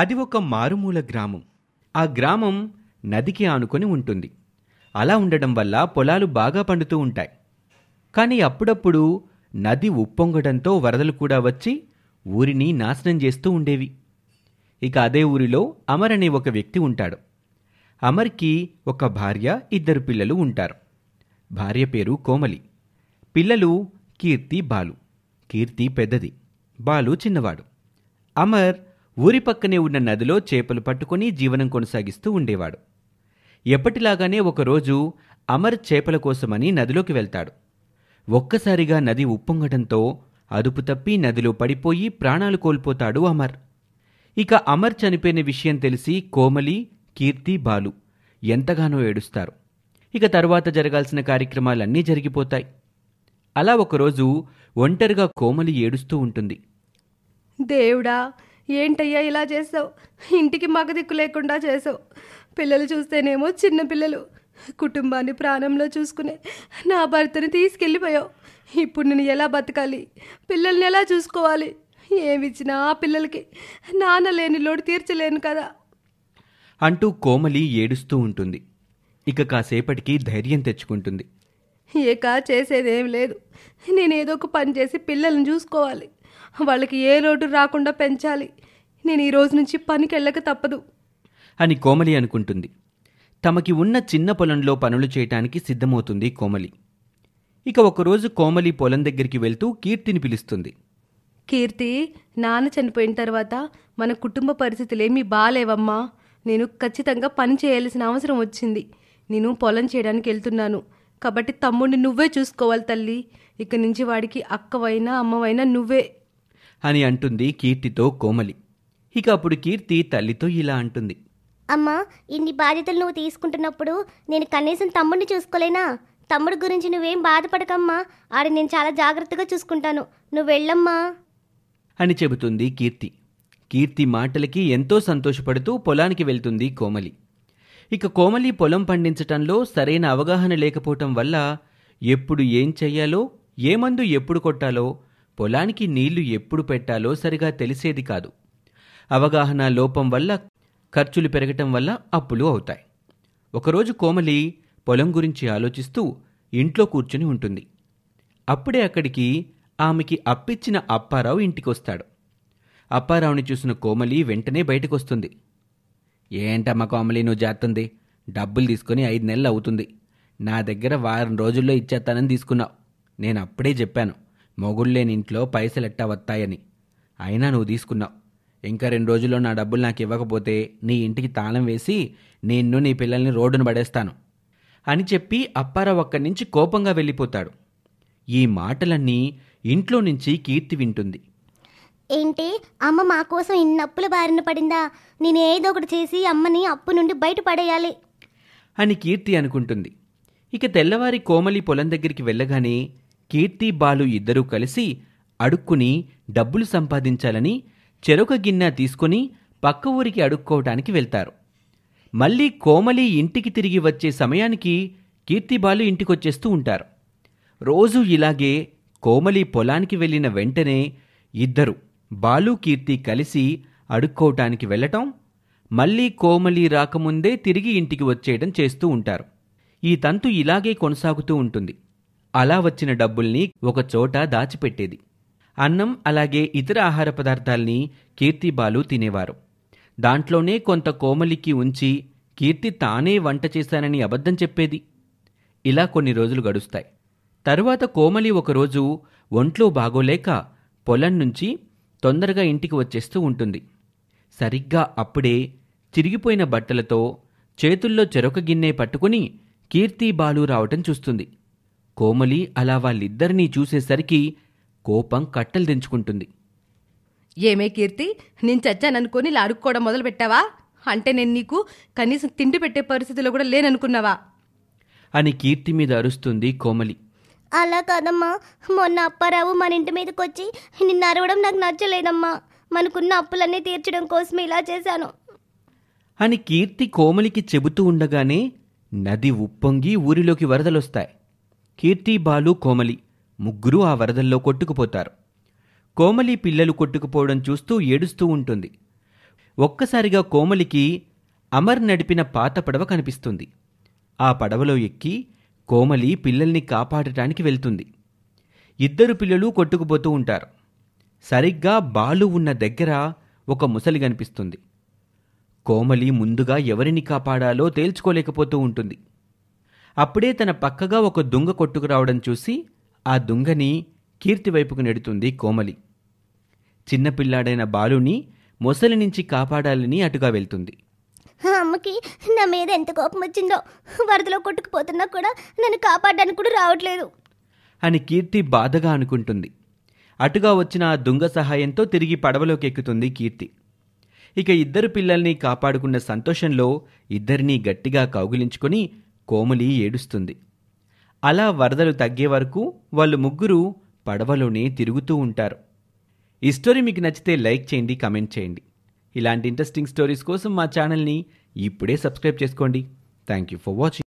అది ఒక మారుమూల గ్రామం ఆ గ్రామం నదికి ఆనుకొని ఉంటుంది అలా ఉండడం వల్ల పొలాలు బాగా పండుతూ ఉంటాయి కానీ అప్పుడప్పుడు నది ఉప్పొంగడంతో వరదలు కూడా వచ్చి ఊరిని నాశనం చేస్తూ ఉండేవి ఇక అదే ఊరిలో అమర్ అనే ఒక వ్యక్తి ఉంటాడు అమర్కి ఒక భార్య ఇద్దరు పిల్లలు ఉంటారు భార్య పేరు కోమలి పిల్లలు కీర్తి బాలు కీర్తి పెద్దది బాలు చిన్నవాడు అమర్ ఊరి పక్కనే ఉన్న నదిలో చేపలు పట్టుకుని జీవనం కొనసాగిస్తూ ఉండేవాడు ఎప్పటిలాగానే ఒకరోజు అమర్ చేపల కోసమని నదిలోకి వెళ్తాడు ఒక్కసారిగా నది ఉప్పొంగటంతో అదుపు తప్పి నదిలో పడిపోయి ప్రాణాలు కోల్పోతాడు అమర్ ఇక అమర్ చనిపోయిన విషయం తెలిసి కోమలి కీర్తి బాలు ఎంతగానో ఏడుస్తారు ఇక తర్వాత జరగాల్సిన కార్యక్రమాలన్నీ జరిగిపోతాయి అలా ఒకరోజు ఒంటరిగా కోమలి ఏడుస్తూ ఉంటుంది దేవుడా ఏంటయ్యా ఇలా చేసావు ఇంటికి మగ దిక్కు లేకుండా చేసావు పిల్లలు చూస్తేనేమో చిన్న పిల్లలు కుటుంబాన్ని ప్రాణంలో చూసుకునే నా భర్తను తీసుకెళ్ళిపోయావు ఇప్పుడు నేను ఎలా బతకాలి పిల్లల్ని ఎలా చూసుకోవాలి ఏమిచ్చినా ఆ పిల్లలకి నాన్న లేని లోడు తీర్చలేను కదా అంటూ కోమలి ఏడుస్తూ ఉంటుంది ఇక కాసేపటికి ధైర్యం తెచ్చుకుంటుంది ఇక చేసేదేం లేదు నేనేదో ఒక పని చేసి పిల్లల్ని చూసుకోవాలి వాళ్ళకి ఏ లోటు రాకుండా పెంచాలి నేను ఈ రోజు నుంచి పనికి వెళ్ళక తప్పదు అని కోమలి అనుకుంటుంది తమకి ఉన్న చిన్న పొలంలో పనులు చేయటానికి సిద్ధమవుతుంది కోమలి ఇక ఒకరోజు కోమలి పొలం దగ్గరికి వెళ్తూ కీర్తిని పిలుస్తుంది కీర్తి నాన్న చనిపోయిన తర్వాత మన కుటుంబ పరిస్థితులేమీ బాగాలేవమ్మా నేను ఖచ్చితంగా పని చేయాల్సిన అవసరం వచ్చింది నేను పొలం చేయడానికి వెళ్తున్నాను కాబట్టి తమ్ముడిని నువ్వే చూసుకోవాలి తల్లి ఇక నుంచి వాడికి అక్కవైనా అమ్మవైనా నువ్వే అని అంటుంది కీర్తితో కోమలి ఇక అప్పుడు కీర్తి తల్లితో ఇలా అంటుంది అమ్మా ఇన్ని బాధ్యతలు నువ్వు తీసుకుంటున్నప్పుడు నేను కనీసం తమ్ముడిని చూసుకోలేనా తమ్ముడు గురించి నువ్వేం బాధపడకమ్మా ఆడి నేను చాలా జాగ్రత్తగా చూసుకుంటాను నువ్వు వెళ్ళమ్మా అని చెబుతుంది కీర్తి కీర్తి మాటలకి ఎంతో సంతోషపడుతూ పొలానికి వెళ్తుంది కోమలి ఇక కోమలి పొలం పండించటంలో సరైన అవగాహన లేకపోవటం వల్ల ఎప్పుడు ఏం చెయ్యాలో ఏ మందు ఎప్పుడు కొట్టాలో పొలానికి నీళ్లు ఎప్పుడు పెట్టాలో సరిగా తెలిసేది కాదు అవగాహన లోపం వల్ల ఖర్చులు పెరగటం వల్ల అప్పులు అవుతాయి ఒకరోజు కోమలి పొలం గురించి ఆలోచిస్తూ ఇంట్లో కూర్చుని ఉంటుంది అప్పుడే అక్కడికి ఆమెకి అప్పిచ్చిన అప్పారావు ఇంటికొస్తాడు అప్పారావుని చూసిన కోమలి వెంటనే బయటకొస్తుంది ఏంటమ్మా కోమలి నువ్వు జాతుంది డబ్బులు తీసుకొని ఐదు నెలలు అవుతుంది నా దగ్గర వారం రోజుల్లో ఇచ్చేస్తానని తీసుకున్నావు నేను అప్పుడే చెప్పాను మొగుళ్ళేనింట్లో పైసలెట్ట వత్తాయని అయినా నువ్వు తీసుకున్నావు ఇంకా రెండు రోజుల్లో నా డబ్బులు నాకు ఇవ్వకపోతే నీ ఇంటికి తాళం వేసి నిన్ను నీ పిల్లల్ని రోడ్డును పడేస్తాను అని చెప్పి అప్పారావు అక్కడి నుంచి కోపంగా వెళ్ళిపోతాడు ఈ మాటలన్నీ ఇంట్లో నుంచి కీర్తి వింటుంది ఏంటి అమ్మ మా కోసం ఇన్ని అప్పుల బారిన పడిందా నేను ఏదో ఒకటి చేసి అమ్మని అప్పు నుండి బయట పడేయాలి అని కీర్తి అనుకుంటుంది ఇక తెల్లవారి కోమలి పొలం దగ్గరికి వెళ్ళగానే కీర్తి బాలు ఇద్దరూ కలిసి అడుక్కుని డబ్బులు సంపాదించాలని చెరొక గిన్నె తీసుకుని పక్క ఊరికి అడుక్కోవటానికి వెళ్తారు మళ్ళీ కోమలి ఇంటికి తిరిగి వచ్చే సమయానికి కీర్తిబాలు ఇంటికొచ్చేస్తూ ఉంటారు రోజూ ఇలాగే కోమలి పొలానికి వెళ్ళిన వెంటనే ఇద్దరు బాలు కీర్తి కలిసి అడుక్కోవటానికి వెళ్ళటం మళ్ళీ కోమలి రాకముందే తిరిగి ఇంటికి వచ్చేయటం చేస్తూ ఉంటారు ఈ తంతు ఇలాగే కొనసాగుతూ ఉంటుంది అలా వచ్చిన డబ్బుల్ని ఒకచోట దాచిపెట్టేది అన్నం అలాగే ఇతర ఆహార పదార్థాల్ని కీర్తిబాలు తినేవారు దాంట్లోనే కొంత కోమలికి ఉంచి కీర్తి తానే వంట చేశానని అబద్ధం చెప్పేది ఇలా కొన్ని రోజులు గడుస్తాయి తరువాత కోమలి ఒకరోజు ఒంట్లో బాగోలేక పొలం నుంచి తొందరగా ఇంటికి వచ్చేస్తూ ఉంటుంది సరిగ్గా అప్పుడే చిరిగిపోయిన బట్టలతో చేతుల్లో చెరొక గిన్నె పట్టుకుని కీర్తి బాలు రావటం చూస్తుంది కోమలి అలా వాళ్ళిద్దరినీ చూసేసరికి కోపం కట్టలు తెంచుకుంటుంది ఏమే కీర్తి నేను చచ్చాననుకొని ఇలా అడుక్కోవడం మొదలు పెట్టావా అంటే నేను నీకు కనీసం తిండి పెట్టే పరిస్థితిలో కూడా లేననుకున్నావా అని కీర్తి మీద అరుస్తుంది కోమలి అలా కాదమ్మా మొన్న అప్పారావు మన ఇంటి మీదకి వచ్చి నిన్ను అరవడం నాకు నచ్చలేదమ్మా మనకున్న అప్పులన్నీ తీర్చడం కోసం ఇలా చేశాను అని కీర్తి కోమలికి చెబుతూ ఉండగానే నది ఉప్పొంగి ఊరిలోకి వరదలొస్తాయి కీర్తి బాలు కోమలి ముగ్గురూ ఆ వరదల్లో కొట్టుకుపోతారు కోమలి పిల్లలు కొట్టుకుపోవడం చూస్తూ ఏడుస్తూ ఉంటుంది ఒక్కసారిగా కోమలికి అమర్ నడిపిన పాత పడవ కనిపిస్తుంది ఆ పడవలో ఎక్కి కోమలి పిల్లల్ని కాపాడటానికి వెళ్తుంది ఇద్దరు పిల్లలు కొట్టుకుపోతూ ఉంటారు సరిగ్గా బాలు ఉన్న దగ్గర ఒక ముసలి కనిపిస్తుంది కోమలి ముందుగా ఎవరిని కాపాడాలో తేల్చుకోలేకపోతూ ఉంటుంది అప్పుడే తన పక్కగా ఒక దుంగ కొట్టుకురావడం చూసి ఆ దుంగని కీర్తి వైపుకు నెడుతుంది కోమలి చిన్నపిల్లాడైన బాలుని మొసలి నుంచి కాపాడాలని అటుగా వెళ్తుంది అమ్మకి నా మీద ఎంత కోపం వచ్చిందో వరదలో కొట్టుకుపోతున్నా కూడా నన్ను కాపాడడానికి కూడా రావట్లేదు అని కీర్తి బాధగా అనుకుంటుంది అటుగా వచ్చిన ఆ దుంగ సహాయంతో తిరిగి పడవలోకి ఎక్కుతుంది కీర్తి ఇక ఇద్దరు పిల్లల్ని కాపాడుకున్న సంతోషంలో ఇద్దరినీ గట్టిగా కౌగిలించుకొని కోమలి ఏడుస్తుంది అలా వరదలు తగ్గే వరకు వాళ్ళు ముగ్గురు పడవలోనే తిరుగుతూ ఉంటారు ఈ స్టోరీ మీకు నచ్చితే లైక్ చేయండి కమెంట్ చేయండి ఇలాంటి ఇంట్రెస్టింగ్ స్టోరీస్ కోసం మా ఛానల్ని ఇప్పుడే సబ్స్క్రైబ్ చేసుకోండి థ్యాంక్ యూ ఫర్ వాచింగ్